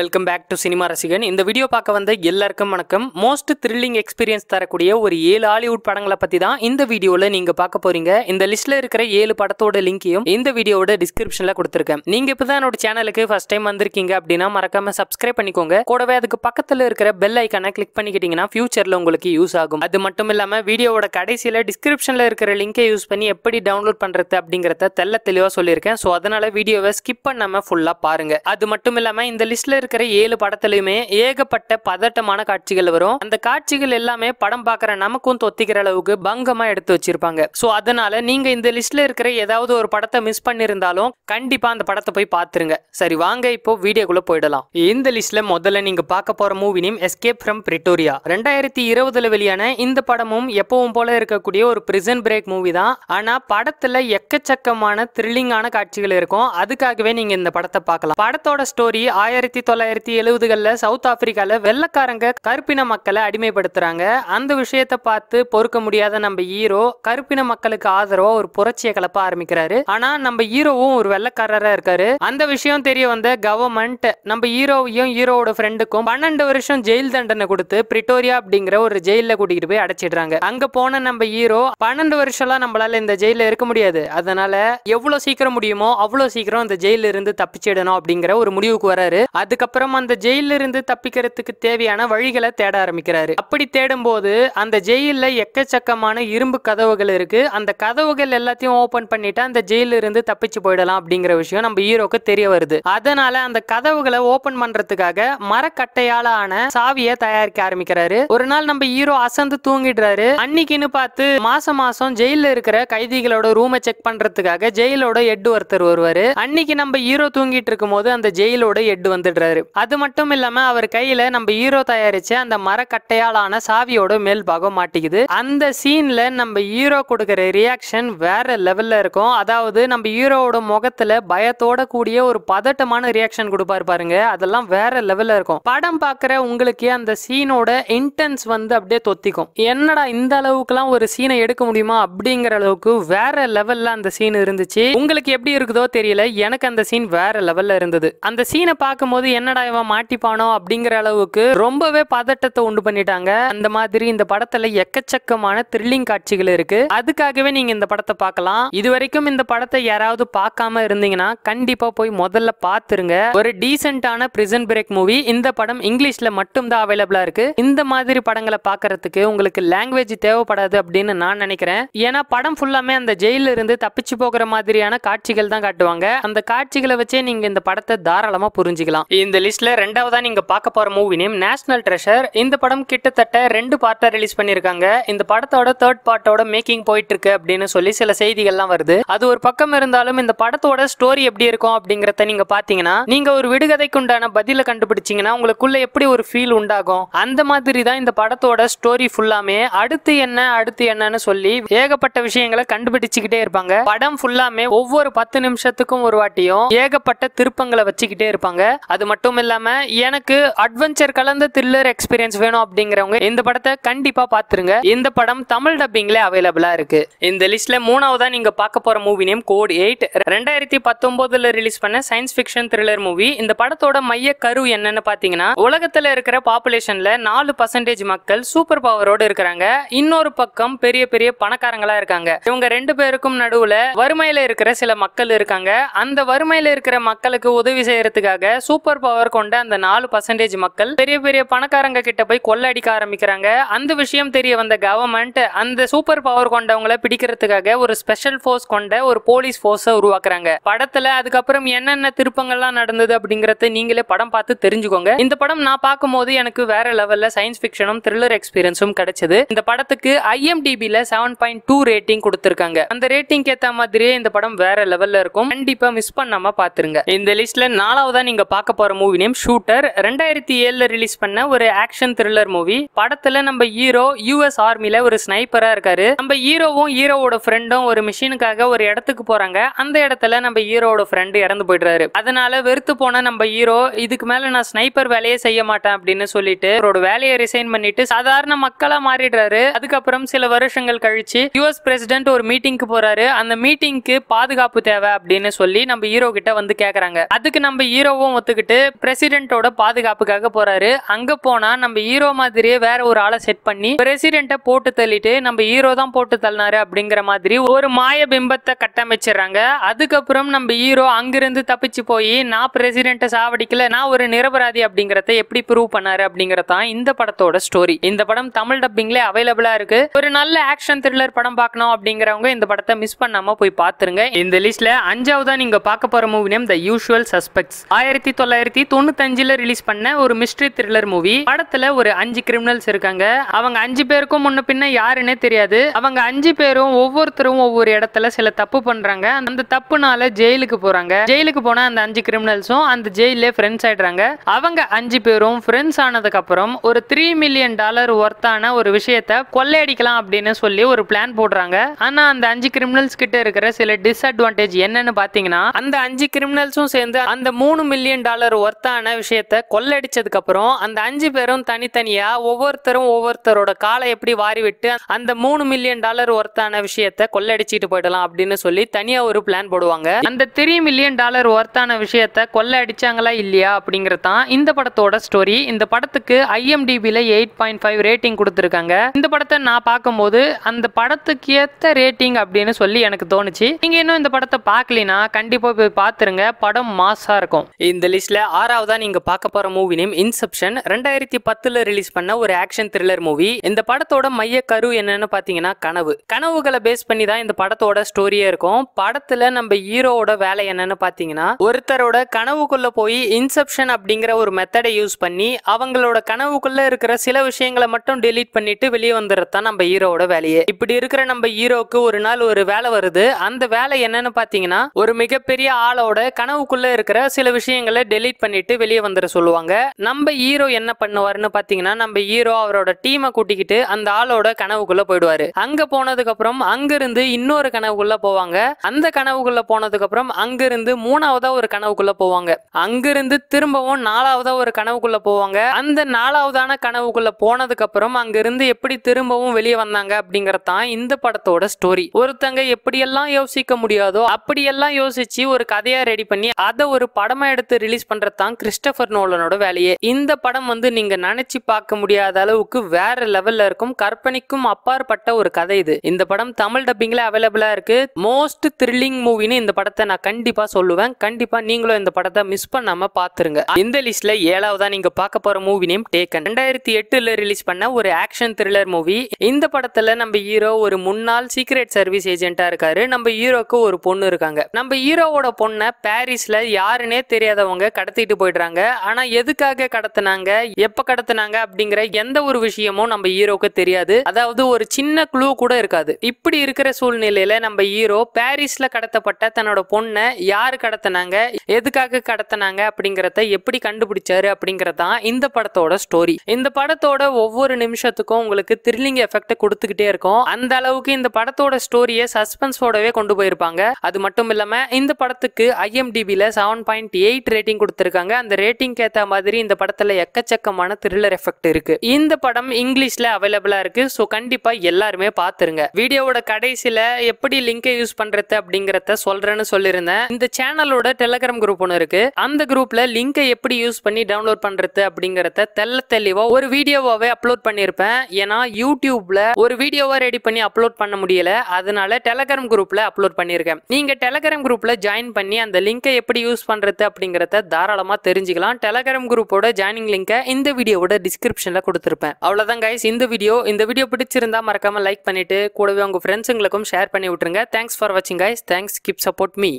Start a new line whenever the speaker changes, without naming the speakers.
welcome back to cinema ரசிகன் இந்த video பார்க்க வந்த எல்லாருக்கும் வணக்கம் மோஸ்ட் த்ரில்லிங் எக்ஸ்பீரியன்ஸ் தரக்கூடிய ஒரு ஏழு ஹாலிவுட் படங்களை பற்றி தான் இந்த வீடியோவில் நீங்கள் பார்க்க போகிறீங்க இந்த லிஸ்ட்டில் இருக்கிற ஏழு படத்தோட லிங்கையும் இந்த வீடியோட டிஸ்கிரிப்ஷனில் கொடுத்துருக்கேன் நீங்கள் இப்போ தான் என்னோட சேனலுக்கு ஃபஸ்ட் டைம் வந்திருக்கீங்க அப்படின்னா மறக்காம சப்ஸ்கிரைப் பண்ணிக்கோங்க கூடவே அதுக்கு பக்கத்தில் இருக்கிற பெல் ஐக்கானை கிளிக் பண்ணிக்கிட்டீங்கன்னா ஃபியூச்சரில் உங்களுக்கு யூஸ் ஆகும் அது மட்டும் இல்லாமல் வீடியோவோட கடைசியில் டிஸ்கிரிப்ஷனில் இருக்கிற லிங்கை யூஸ் பண்ணி எப்படி டவுன்லோட் பண்ணுறது அப்படிங்கிறத தெல்ல தெளிவாக சொல்லியிருக்கேன் ஸோ அதனால் வீடியோவை ஸ்கிப் பண்ணாமல் ஃபுல்லாக பாருங்கள் அது மட்டும் இல்லாமல் இந்த லிஸ்ட்டில் இருக்கிற ஏழு படத்துலயுமே ஏகப்பட்ட பதட்டமான காட்சிகள் வரும் அந்த காட்சிகள் எல்லாமே படம் பாக்குற நமக்கும் தொத்திக்கிற அளவுக்கு பங்கமா எடுத்து வச்சிருப்பாங்க சோ அதனால நீங்க இந்த லிஸ்ட்ல இருக்கிற ஏதாவது ஒரு படத்தை மிஸ் பண்ணிருந்தாலும் கண்டிப்பா அந்த படத்தை போய் பாத்துருங்க சரி வாங்க இப்போ வீடியோக்குள்ள போயிடலாம் இந்த லிஸ்ட்ல முதல்ல நீங்க பார்க்க போற movie name escape from Pretoria ரெண்டாயிரத்தி இருபதுல வெளியான இந்த படமும் எப்பவும் போல இருக்கக்கூடிய ஒரு பிரிசன் பிரேக் மூவி தான் ஆனா படத்துல எக்கச்சக்கமான த்ரில்லிங்கான காட்சிகள் இருக்கும் அதுக்காகவே நீங்க இந்த படத்தை பார்க்கலாம் படத்தோட ஸ்டோரி ஆயிரத்தி தொள்ளாயிரத்தி எழுபதுகளில் சவுத் ஆப்பிரிக்காவில் வெள்ளக்காரங்க கருப்பின மக்களை அடிமைப்படுத்துறாங்க அந்த விஷயத்த பார்த்து பொறுக்க முடியாத நம்ம ஹீரோ கருப்பின மக்களுக்கு ஆதரவா ஒரு புரட்சியை கலப்ப ஆரம்பிக்கிறாரு ஆனா நம்ம ஹீரோவும் ஒரு வெள்ளக்காரரா இருக்காரு அந்த விஷயம் தெரிய வந்த கவர்மெண்ட் நம்ம ஹீரோவையும் ஹீரோவோட ஃப்ரெண்டுக்கும் பன்னெண்டு வருஷம் ஜெயில் தண்டனை கொடுத்து பிரிட்டோரியா அப்படிங்கிற ஒரு ஜெயில கூட்டிகிட்டு போய் அடைச்சிடுறாங்க அங்க போன நம்ம ஹீரோ பன்னெண்டு வருஷம்லாம் நம்மளால இந்த ஜெயில இருக்க முடியாது அதனால எவ்வளவு சீக்கிரம் முடியுமோ அவ்வளவு சீக்கிரம் அந்த ஜெயில இருந்து தப்பிச்சிடணும் அப்படிங்கிற ஒரு முடிவுக்கு வராரு அதுக்கு அதுக்கப்புறம் அந்த ஜெயிலிருந்து தப்பிக்கிறதுக்கு தேவையான வழிகளை தேட ஆரம்பிக்கிறாரு அப்படி தேடும் போது அந்த ஜெயிலில் எக்கச்சக்கமான இரும்பு கதவுகள் இருக்கு அந்த கதவுகள் எல்லாத்தையும் ஓபன் பண்ணிட்டு அந்த இருந்து தப்பிச்சு போயிடலாம் அப்படிங்கிற விஷயம் நம்ம ஹீரோக்கு தெரிய வருது அதனால அந்த கதவுகளை ஓபன் பண்றதுக்காக மரக்கட்டையால ஆன சாவியை தயாரிக்க ஆரம்பிக்கிறாரு ஒரு நாள் நம்ம ஹீரோ அசந்து தூங்கிடுறாரு அன்னைக்குன்னு பார்த்து மாசம் மாசம் ஜெயில இருக்கிற கைதிகளோட ரூமை செக் பண்றதுக்காக ஜெயிலோட எட்டு ஒருத்தர் வருவாரு அன்னைக்கு நம்ம ஹீரோ தூங்கிட்டு இருக்கும் போது அந்த ஜெயிலோட எட்டு வந்துடுறாரு போறாரு அது மட்டும் இல்லாம அவர் கையில நம்ம ஹீரோ தயாரிச்ச அந்த மரக்கட்டையாலான சாவியோட மேல் பாகம் மாட்டிக்குது அந்த சீன்ல நம்ம ஹீரோ கொடுக்கற ரியாக்ஷன் வேற லெவல்ல இருக்கும் அதாவது நம்ம ஹீரோவோட முகத்துல பயத்தோட கூடிய ஒரு பதட்டமான ரியாக்ஷன் கொடுப்பாரு பாருங்க அதெல்லாம் வேற லெவல்ல இருக்கும் படம் பாக்குற உங்களுக்கு அந்த சீனோட இன்டென்ஸ் வந்து அப்படியே தொத்திக்கும் என்னடா இந்த அளவுக்குலாம் ஒரு சீனை எடுக்க முடியுமா அப்படிங்கிற அளவுக்கு வேற லெவல்ல அந்த சீன் இருந்துச்சு உங்களுக்கு எப்படி இருக்குதோ தெரியல எனக்கு அந்த சீன் வேற லெவல்ல இருந்தது அந்த சீனை பார்க்கும்போது என்னடா இவன் மாட்டிப்பானோ அப்படிங்கிற அளவுக்கு ரொம்பவே பதட்டத்தை உண்டு பண்ணிட்டாங்க அந்த மாதிரி இந்த படத்துல எக்கச்சக்கமான த்ரில்லிங் காட்சிகள் இருக்கு அதுக்காகவே நீங்க இந்த படத்தை பார்க்கலாம் இது வரைக்கும் இந்த படத்தை யாராவது பார்க்காம இருந்தீங்கன்னா கண்டிப்பா போய் முதல்ல பாத்துருங்க ஒரு டீசென்டான பிரிசன் பிரேக் மூவி இந்த படம் இங்கிலீஷ்ல மட்டும் தான் அவைலபிளா இருக்கு இந்த மாதிரி படங்களை பாக்குறதுக்கு உங்களுக்கு லாங்குவேஜ் தேவைப்படாது அப்படின்னு நான் நினைக்கிறேன் ஏன்னா படம் ஃபுல்லாமே அந்த ஜெயில இருந்து தப்பிச்சு போகிற மாதிரியான காட்சிகள் தான் காட்டுவாங்க அந்த காட்சிகளை வச்சே நீங்க இந்த படத்தை தாராளமா புரிஞ்சுக்கலாம் இந்த லிஸ்ட்ல ரெண்டாவதா நீங்க பார்க்க போற மூவி நேம் நேஷனல் ட்ரெஷர் இந்த படம் கிட்டத்தட்ட ரெண்டு பார்ட்டா ரிலீஸ் பண்ணிருக்காங்க இந்த படத்தோட தேர்ட் பார்ட்டோட மேக்கிங் போயிட்டு இருக்கு அப்படின்னு சொல்லி சில செய்திகள்லாம் வருது அது ஒரு பக்கம் இருந்தாலும் இந்த படத்தோட ஸ்டோரி எப்படி இருக்கும் அப்படிங்கறத நீங்க பாத்தீங்கன்னா நீங்க ஒரு விடுகதைக்கு உண்டான பதில கண்டுபிடிச்சீங்கன்னா உங்களுக்குள்ள எப்படி ஒரு ஃபீல் உண்டாகும் அந்த மாதிரி தான் இந்த படத்தோட ஸ்டோரி ஃபுல்லாமே அடுத்து என்ன அடுத்து என்னன்னு சொல்லி ஏகப்பட்ட விஷயங்களை கண்டுபிடிச்சுக்கிட்டே இருப்பாங்க படம் ஃபுல்லாமே ஒவ்வொரு பத்து நிமிஷத்துக்கும் ஒரு வாட்டியும் ஏகப்பட்ட திருப்பங்களை வச்சுக்கிட்டே இருப்பாங்க அது மட்டும் மட்டும் இல்லாமல் எனக்கு அட்வென்ச்சர் கலந்த த்ரில்லர் எக்ஸ்பீரியன்ஸ் வேணும் அப்படிங்கிறவங்க இந்த படத்தை கண்டிப்பாக பார்த்துருங்க இந்த படம் தமிழ் டப்பிங்ல அவைலபிளாக இருக்கு இந்த லிஸ்ட்ல மூணாவது நீங்கள் பார்க்க போகிற மூவி நேம் கோட் எயிட் ரெண்டாயிரத்தி பத்தொம்போதில் ரிலீஸ் பண்ண சயின்ஸ் ஃபிக்ஷன் த்ரில்லர் மூவி இந்த படத்தோட மைய கரு என்னன்னு பார்த்தீங்கன்னா உலகத்தில் இருக்கிற பாப்புலேஷனில் நாலு பர்சன்டேஜ் மக்கள் சூப்பர் பவரோடு இருக்கிறாங்க இன்னொரு பக்கம் பெரிய பெரிய பணக்காரங்களா இருக்காங்க இவங்க ரெண்டு பேருக்கும் நடுவுல வறுமையில இருக்கிற சில மக்கள் இருக்காங்க அந்த வறுமையில இருக்கிற மக்களுக்கு உதவி செய்யறதுக்காக சூப்பர் பவர் பவர் கொண்ட அந்த நாலு பர்சன்டேஜ் மக்கள் பெரிய பெரிய பணக்காரங்க கிட்ட போய் கொள்ளடிக்க ஆரம்பிக்கிறாங்க அந்த விஷயம் தெரிய வந்த கவர்மெண்ட் அந்த சூப்பர் பவர் கொண்டவங்களை பிடிக்கிறதுக்காக ஒரு ஸ்பெஷல் ஃபோர்ஸ் கொண்ட ஒரு போலீஸ் ஃபோர்ஸை உருவாக்குறாங்க படத்துல அதுக்கப்புறம் என்னென்ன திருப்பங்கள்லாம் நடந்தது அப்படிங்கறத நீங்களே படம் பார்த்து தெரிஞ்சுக்கோங்க இந்த படம் நான் போது எனக்கு வேற லெவல்ல சயின்ஸ் ஃபிக்ஷனும் த்ரில்லர் எக்ஸ்பீரியன்ஸும் கிடைச்சது இந்த படத்துக்கு ஐஎம்டிபில செவன் பாயிண்ட் டூ ரேட்டிங் கொடுத்துருக்காங்க அந்த ரேட்டிங் ஏத்த மாதிரியே இந்த படம் வேற லெவல்ல இருக்கும் கண்டிப்பா மிஸ் பண்ணாம பாத்துருங்க இந்த லிஸ்ட்ல நாலாவதா நீங்க பார்க்க போற மூவி நேம் ஷூட்டர் ரெண்டாயிரத்தி ஏழுல ரிலீஸ் பண்ண ஒரு ஆக்ஷன் த்ரில்லர் மூவி படத்துல நம்ம ஹீரோ யூஎஸ் ஆர்மில ஒரு ஸ்னைப்பரா இருக்காரு நம்ம ஹீரோவும் ஹீரோவோட ஃப்ரெண்டும் ஒரு மிஷினுக்காக ஒரு இடத்துக்கு போறாங்க அந்த இடத்துல நம்ம ஹீரோவோட ஃப்ரெண்டு இறந்து போயிடுறாரு அதனால வெறுத்து போன நம்ம ஹீரோ இதுக்கு மேல நான் ஸ்னைப்பர் வேலையே செய்ய மாட்டேன் அப்படின்னு சொல்லிட்டு அவரோட வேலையை ரிசைன் பண்ணிட்டு சாதாரண மக்களா மாறிடுறாரு அதுக்கப்புறம் சில வருஷங்கள் கழிச்சு யூஎஸ் பிரசிடென்ட் ஒரு மீட்டிங்க்கு போறாரு அந்த மீட்டிங்க்கு பாதுகாப்பு தேவை அப்படின்னு சொல்லி நம்ம ஹீரோ கிட்ட வந்து கேக்குறாங்க அதுக்கு நம்ம ஹீரோவும் ஒத்துக்கிட்டு பிரசிடென்ட்டோட பாதுகாப்புக்காக போறாரு அங்க போனா நம்ம ஹீரோ மாதிரியே வேற ஒரு ஆளை செட் பண்ணி பிரசிடென்ட்டை போட்டு தள்ளிட்டு நம்ம ஹீரோ தான் போட்டு தள்ளினாரு அப்படிங்கிற மாதிரி ஒரு மாய பிம்பத்தை கட்டமைச்சாங்க அதுக்கப்புறம் நம்ம ஹீரோ அங்கிருந்து தப்பிச்சு போய் நான் பிரசிடென்ட்டை சாவடிக்கல நான் ஒரு நிரபராதி அப்படிங்கறத எப்படி ப்ரூவ் பண்ணாரு அப்படிங்கறதான் இந்த படத்தோட ஸ்டோரி இந்த படம் தமிழ் டப்பிங்ல அவைலபிளா இருக்கு ஒரு நல்ல ஆக்ஷன் த்ரில்லர் படம் பார்க்கணும் அப்படிங்கிறவங்க இந்த படத்தை மிஸ் பண்ணாம போய் பாத்துருங்க இந்த லிஸ்ட்ல அஞ்சாவதா நீங்க பார்க்க போற movie name the usual suspects ஆயிரத்தி தொள்ளாயிரத்தி ரெண்டாயிரத்தி தொண்ணூத்தஞ்சுல ரிலீஸ் பண்ண ஒரு மிஸ்ட்ரி த்ரில்லர் மூவி படத்துல ஒரு அஞ்சு கிரிமினல்ஸ் இருக்காங்க அவங்க அஞ்சு பேருக்கும் முன்ன பின்ன யாருன்னே தெரியாது அவங்க அஞ்சு பேரும் ஒவ்வொருத்தரும் ஒவ்வொரு இடத்துல சில தப்பு பண்றாங்க அந்த தப்புனால ஜெயிலுக்கு போறாங்க ஜெயிலுக்கு போனா அந்த அஞ்சு கிரிமினல்ஸும் அந்த ஜெயிலே ஃப்ரெண்ட்ஸ் ஆயிடுறாங்க அவங்க அஞ்சு பேரும் ஃப்ரெண்ட்ஸ் ஆனதுக்கு அப்புறம் ஒரு த்ரீ மில்லியன் டாலர் ஒர்த்தான ஒரு விஷயத்த கொள்ளையடிக்கலாம் அப்படின்னு சொல்லி ஒரு பிளான் போடுறாங்க ஆனா அந்த அஞ்சு கிரிமினல்ஸ் கிட்ட இருக்கிற சில டிஸ்அட்வான்டேஜ் என்னன்னு பாத்தீங்கன்னா அந்த அஞ்சு கிரிமினல்ஸும் சேர்ந்து அந்த மூணு மில்லியன் டாலர் ஒர்த்தான விஷயத்த கொள்ளடிச்சதுக்கப்புறம் அந்த அஞ்சு பேரும் தனித்தனியாக ஒவ்வொருத்தரும் ஒவ்வொருத்தரோட காலை எப்படி வாரி விட்டு அந்த மூணு மில்லியன் டாலர் ஒர்த்தான விஷயத்த கொள்ளடிச்சிட்டு போயிடலாம் அப்படின்னு சொல்லி தனியாக ஒரு பிளான் போடுவாங்க அந்த த்ரீ மில்லியன் டாலர் ஒர்த்தான விஷயத்த கொள்ளடிச்சாங்களா அடிச்சாங்களா இல்லையா அப்படிங்கிறது தான் இந்த படத்தோட ஸ்டோரி இந்த படத்துக்கு ஐஎம்டிபியில் எயிட் பாயிண்ட் ஃபைவ் ரேட்டிங் கொடுத்துருக்காங்க இந்த படத்தை நான் பார்க்கும்போது அந்த படத்துக்கு ஏத்த ரேட்டிங் அப்படின்னு சொல்லி எனக்கு தோணுச்சு நீங்கள் இன்னும் இந்த படத்தை பார்க்கலினா கண்டிப்பாக போய் பார்த்துருங்க படம் மாசா இருக்கும் இந்த லிஸ்ட்டில் ஆறாவதா நீங்க பார்க்க போற மூவி நேம் இன்செப்ஷன் ரெண்டாயிரத்தி பத்துல ரிலீஸ் பண்ண ஒரு ஆக்ஷன் த்ரில்லர் மூவி இந்த படத்தோட மைய கரு என்னன்னு பாத்தீங்கன்னா கனவு கனவுகளை பேஸ் பண்ணி தான் இந்த படத்தோட ஸ்டோரியே இருக்கும் படத்துல நம்ம ஹீரோவோட வேலை என்னன்னு பாத்தீங்கன்னா ஒருத்தரோட கனவுக்குள்ள போய் இன்செப்ஷன் அப்படிங்கிற ஒரு மெத்தடை யூஸ் பண்ணி அவங்களோட கனவுக்குள்ள இருக்கிற சில விஷயங்களை மட்டும் டெலீட் பண்ணிட்டு வெளியே வந்துடுறதான் நம்ம ஹீரோவோட வேலையே இப்படி இருக்கிற நம்ம ஹீரோக்கு ஒரு நாள் ஒரு வேலை வருது அந்த வேலை என்னன்னு பாத்தீங்கன்னா ஒரு மிகப்பெரிய ஆளோட கனவுக்குள்ள இருக்கிற சில விஷயங்களை டெலீட் பண்ணிட்டு வெளியே வந்துட சொல்லுவாங்க நம்ம ஹீரோ என்ன பண்ணுவாருன்னு பாத்தீங்கன்னா நம்ம ஹீரோ அவரோட டீமை கூட்டிக்கிட்டு அந்த ஆளோட கனவுக்குள்ள போயிடுவாரு அங்க போனதுக்கு அப்புறம் அங்கிருந்து இன்னொரு கனவுக்குள்ள போவாங்க அந்த கனவுக்குள்ள போனதுக்கு அப்புறம் அங்கிருந்து மூணாவதா ஒரு கனவுக்குள்ள போவாங்க அங்கிருந்து திரும்பவும் நாலாவதா ஒரு கனவுக்குள்ள போவாங்க அந்த நாலாவதான கனவுக்குள்ள போனதுக்கு அப்புறம் அங்கிருந்து எப்படி திரும்பவும் வெளியே வந்தாங்க அப்படிங்கறதான் இந்த படத்தோட ஸ்டோரி ஒருத்தங்க எப்படியெல்லாம் யோசிக்க முடியாதோ அப்படியெல்லாம் யோசிச்சு ஒரு கதையா ரெடி பண்ணி அதை ஒரு படமா எடுத்து ரிலீஸ் பண்றது தான் கிறிஸ்டபர் நோலனோட வேலையே இந்த படம் வந்து நீங்க நினைச்சு பார்க்க முடியாத அளவுக்கு வேற லெவல்ல இருக்கும் கற்பனைக்கும் அப்பாற்பட்ட ஒரு கதை இது இந்த படம் தமிழ் டப்பிங்ல அவைலபிளா இருக்கு மோஸ்ட் த்ரில்லிங் மூவின்னு இந்த படத்தை நான் கண்டிப்பா சொல்லுவேன் கண்டிப்பா நீங்களும் இந்த படத்தை மிஸ் பண்ணாம பாத்துருங்க இந்த லிஸ்ட்ல ஏழாவதா நீங்க பார்க்க போற மூவி நேம் டேக்கன் ரெண்டாயிரத்தி எட்டுல ரிலீஸ் பண்ண ஒரு ஆக்ஷன் த்ரில்லர் மூவி இந்த படத்துல நம்ம ஹீரோ ஒரு முன்னாள் சீக்ரெட் சர்வீஸ் ஏஜென்ட்டா இருக்காரு நம்ம ஹீரோக்கு ஒரு பொண்ணு இருக்காங்க நம்ம ஹீரோவோட பொண்ணை பாரிஸ்ல யாருன்னே தெரியாதவங்க கடத்தி கடத்திட்டு போயிடுறாங்க ஆனா எதுக்காக கடத்தினாங்க எப்ப கடத்தினாங்க அப்படிங்கிற எந்த ஒரு விஷயமும் நம்ம ஹீரோக்கு தெரியாது அதாவது ஒரு சின்ன குழு கூட இருக்காது இப்படி இருக்கிற சூழ்நிலையில நம்ம ஹீரோ பாரிஸ்ல கடத்தப்பட்ட தன்னோட பொண்ணை யாரு கடத்தினாங்க எதுக்காக கடத்தினாங்க அப்படிங்கறத எப்படி கண்டுபிடிச்சாரு அப்படிங்கறதான் இந்த படத்தோட ஸ்டோரி இந்த படத்தோட ஒவ்வொரு நிமிஷத்துக்கும் உங்களுக்கு த்ரில்லிங் எஃபெக்ட் கொடுத்துக்கிட்டே இருக்கும் அந்த அளவுக்கு இந்த படத்தோட ஸ்டோரியை சஸ்பென்ஸோடவே கொண்டு போயிருப்பாங்க அது மட்டும் இல்லாம இந்த படத்துக்கு ஐஎம்டிபில செவன் பாயிண்ட் எயிட் ரேட்டிங் கொடுத்துருக்கு கொடுத்துருக்காங்க அந்த ரேட்டிங் ஏற்ற மாதிரி இந்த படத்தில் எக்கச்சக்கமான த்ரில்லர் எஃபெக்ட் இருக்கு இந்த படம் இங்கிலீஷில் அவைலபிளாக இருக்கு ஸோ கண்டிப்பாக எல்லாருமே பார்த்துருங்க வீடியோவோட கடைசியில் எப்படி லிங்கை யூஸ் பண்ணுறது அப்படிங்கிறத சொல்கிறேன்னு சொல்லியிருந்தேன் இந்த சேனலோட டெலகிராம் குரூப் ஒன்று இருக்கு அந்த குரூப்பில் லிங்கை எப்படி யூஸ் பண்ணி டவுன்லோட் பண்ணுறது அப்படிங்கிறத தெல்ல தெளிவாக ஒரு வீடியோவாகவே அப்லோட் பண்ணியிருப்பேன் ஏன்னா யூடியூப்ல ஒரு வீடியோவா ரெடி பண்ணி அப்லோட் பண்ண முடியல அதனால டெலகிராம் குரூப்பில் அப்லோட் பண்ணியிருக்கேன் நீங்கள் டெலகிராம் குரூப்பில் ஜாயின் பண்ணி அந்த லிங்கை எப்படி யூஸ் பண்ணுறது அப்படிங்கிறத தாராளம் தாராளமாக தெரிஞ்சுக்கலாம் டெலகிராம் குரூப்போட ஜாயினிங் லிங்கை இந்த வீடியோவோட டிஸ்கிரிப்ஷனில் கொடுத்துருப்பேன் அவ்வளோதான் கைஸ் இந்த வீடியோ இந்த வீடியோ பிடிச்சிருந்தா மறக்காமல் லைக் பண்ணிவிட்டு கூடவே உங்கள் ஃப்ரெண்ட்ஸுங்களுக்கும் ஷேர் பண்ணி விட்டுருங்க தேங்க்ஸ் ஃபார் வாட்சிங் guys thanks give support me